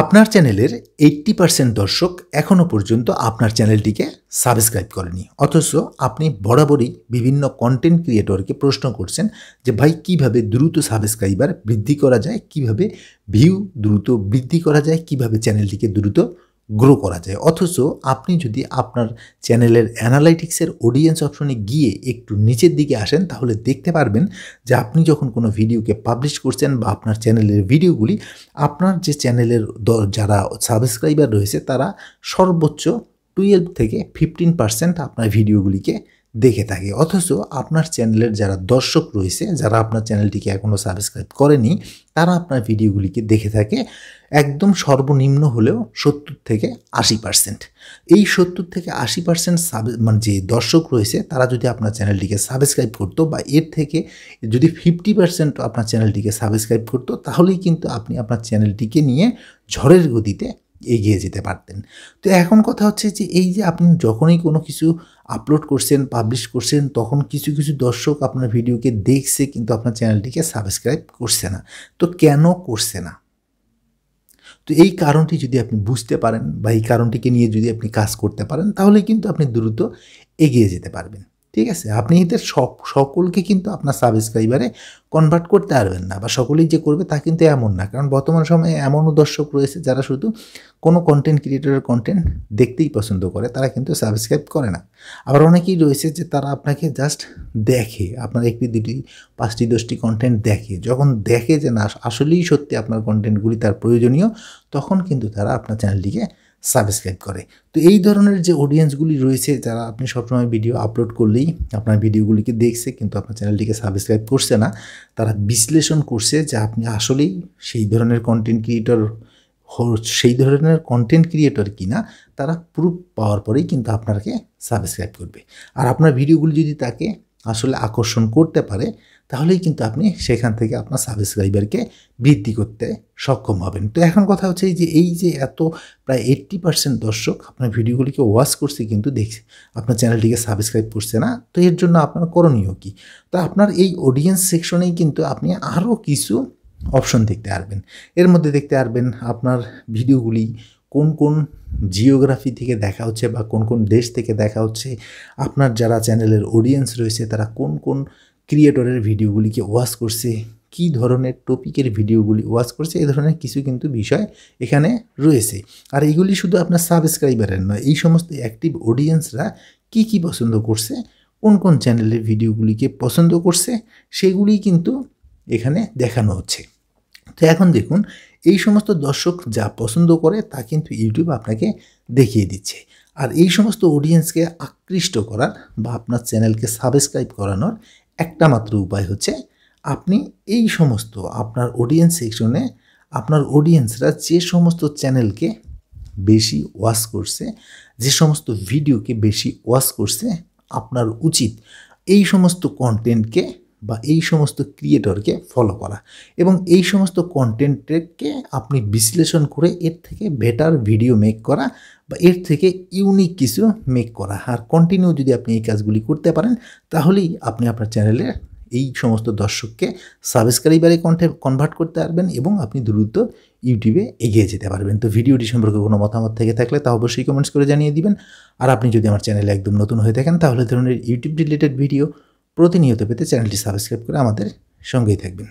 আপনার চ্যানেলের eighty percent দর্শক এখনও পর্যন্ত আপনার চ্যানেলটিকে সাবস্ক্রাইব করেনি অথচ আপনি বরাবরই বিভিন্ন কন্টেন্ট ক্রিয়েটরকে প্রশ্ন করছেন যে ভাই কিভাবে দ্রুত সাবস্ক্রাইবার বৃদ্ধি করা যায় কিভাবে ভিউ দ্রুত বৃদ্ধি করা যায় কিভাবে চ্যানেলটিকে দ্রুত গ্রো করা যায় অথচ আপনি যদি আপনার চ্যানেলের অ্যানালাইটিক্সের অডিয়েন্স অপশনে গিয়ে একটু নিচের দিকে আসেন তাহলে দেখতে পারবেন যে আপনি যখন কোনো ভিডিওকে পাবলিশ করছেন বা আপনার চ্যানেলের ভিডিওগুলি আপনার যে চ্যানেলের যারা সাবস্ক্রাইবার রয়েছে তারা সর্বোচ্চ টুয়েলভ থেকে ফিফটিন পার্সেন্ট আপনার ভিডিওগুলিকে দেখে থাকি অথচ আপনার চ্যানেলের যারা দর্শক রয়েছে যারা আপনার চ্যানেলটিকে এখনও সাবস্ক্রাইব করেনি তারা আপনার ভিডিওগুলিকে দেখে থাকে একদম সর্বনিম্ন হলেও সত্তর থেকে আশি পার্সেন্ট এই সত্তর থেকে আশি পার্সেন্ট মানে যে দর্শক রয়েছে তারা যদি আপনার চ্যানেলটিকে সাবস্ক্রাইব করতো বা এর থেকে যদি ফিফটি পার্সেন্ট আপনার চ্যানেলটিকে সাবস্ক্রাইব করতো তাহলেই কিন্তু আপনি আপনার চ্যানেলটিকে নিয়ে ঝড়ের গতিতে এগিয়ে যেতে পারতেন তো এখন কথা হচ্ছে যে এই যে আপনি যখনই কোনো কিছু আপলোড করছেন পাবলিশ করছেন তখন কিছু কিছু দর্শক আপনার ভিডিওকে দেখছে কিন্তু আপনার চ্যানেলটিকে সাবস্ক্রাইব করছে না তো কেন করছে না তো এই কারণটি যদি আপনি বুঝতে পারেন বা এই কারণটিকে নিয়ে যদি আপনি কাজ করতে পারেন তাহলে কিন্তু আপনি দ্রুত এগিয়ে যেতে পারবেন ঠিক আছে আপনি এদের সকলকে কিন্তু আপনার সাবস্ক্রাইবারে কনভার্ট করতে পারবেন না বা সকলেই যে করবে তা কিন্তু এমন না কারণ বর্তমান সময়ে এমনও দর্শক রয়েছে যারা শুধু কোনো কন্টেন্ট ক্রিয়েটরের কন্টেন্ট দেখতেই পছন্দ করে তারা কিন্তু সাবস্ক্রাইব করে না আবার অনেকেই রয়েছে যে তারা আপনাকে জাস্ট দেখে আপনার একটি দুটি পাঁচটি দশটি কন্টেন্ট দেখে যখন দেখে যে না আসলেই সত্যি আপনার কন্টেন্টগুলি তার প্রয়োজনীয় তখন কিন্তু তারা আপনার চ্যানেলটিকে সাবস্ক্রাইব করে তো এই ধরনের যে অডিয়েন্সগুলি রয়েছে যারা আপনি সবসময় ভিডিও আপলোড করলেই আপনার ভিডিওগুলিকে দেখছে কিন্তু আপনার চ্যানেলটিকে সাবস্ক্রাইব করছে না তারা বিশ্লেষণ করছে যে আপনি আসলেই সেই ধরনের কন্টেন্ট ক্রিয়েটর সেই ধরনের কন্টেন্ট ক্রিয়েটর কিনা তারা প্রুফ পাওয়ার পরেই কিন্তু আপনাকে সাবস্ক্রাইব করবে আর আপনার ভিডিওগুলি যদি তাকে আসলে আকর্ষণ করতে পারে তাহলেই কিন্তু আপনি সেখান থেকে আপনার সাবস্ক্রাইবারকে বৃদ্ধি করতে সক্ষম হবেন তো এখন কথা হচ্ছে যে এই যে এত প্রায় এইট্টি পার্সেন্ট দর্শক আপনার ভিডিওগুলিকে ওয়াচ করছে কিন্তু দেখছে আপনার চ্যানেলটিকে সাবস্ক্রাইব করছে না তো এর জন্য আপনার করণীয় কী তো আপনার এই অডিয়েন্স সেকশনেই কিন্তু আপনি আরও কিছু অপশন দেখতে পারবেন এর মধ্যে দেখতে পারবেন আপনার ভিডিওগুলি কোন কোন জিওগ্রাফি থেকে দেখা হচ্ছে বা কোন কোন দেশ থেকে দেখা হচ্ছে আপনার যারা চ্যানেলের অডিয়েন্স রয়েছে তারা কোন কোন ক্রিয়েটরের ভিডিওগুলিকে ওয়াচ করছে কি ধরনের টপিকের ভিডিওগুলি ওয়াচ করছে এই ধরনের কিছু কিন্তু বিষয় এখানে রয়েছে আর এগুলি শুধু আপনার সাবস্ক্রাইবারের নয় এই সমস্ত অ্যাক্টিভ অডিয়েন্সরা কি কি পছন্দ করছে কোন কোন চ্যানেলের ভিডিওগুলিকে পছন্দ করছে সেগুলি কিন্তু এখানে দেখানো হচ্ছে তো এখন দেখুন এই সমস্ত দর্শক যা পছন্দ করে তা কিন্তু ইউটিউব আপনাকে দেখিয়ে দিচ্ছে আর এই সমস্ত অডিয়েন্সকে আকৃষ্ট করার বা আপনার চ্যানেলকে সাবস্ক্রাইব করানোর একটা মাত্র উপায় হচ্ছে আপনি এই সমস্ত আপনার অডিয়েন্স সেকশনে আপনার অডিয়েন্সরা যে সমস্ত চ্যানেলকে বেশি ওয়াশ করছে যে সমস্ত ভিডিওকে বেশি ওয়াশ করছে আপনার উচিত এই সমস্ত কন্টেন্টকে বা এই সমস্ত ক্রিয়েটরকে ফলো করা এবং এই সমস্ত কন্টেন্টকে আপনি বিশ্লেষণ করে এর থেকে বেটার ভিডিও মেক করা বা এর থেকে ইউনিক কিছু মেক করা আর কন্টিনিউ যদি আপনি এই কাজগুলি করতে পারেন তাহলেই আপনি আপনার চ্যানেলের এই সমস্ত দর্শককে সাবস্ক্রাইবারে কন্টে কনভার্ট করতে পারবেন এবং আপনি দ্রুত ইউটিউবে এগিয়ে যেতে পারবেন তো ভিডিওটি সম্পর্কে কোনো মতামত থেকে থাকলে তা অবশ্যই কমেন্টস করে জানিয়ে দিবেন আর আপনি যদি আমার চ্যানেলে একদম নতুন হয়ে থাকেন তাহলে ধরনের ইউটিউব রিলেটেড ভিডিও প্রতিনিয়ত পেতে চ্যানেলটি সাবস্ক্রাইব করে আমাদের সঙ্গেই থাকবেন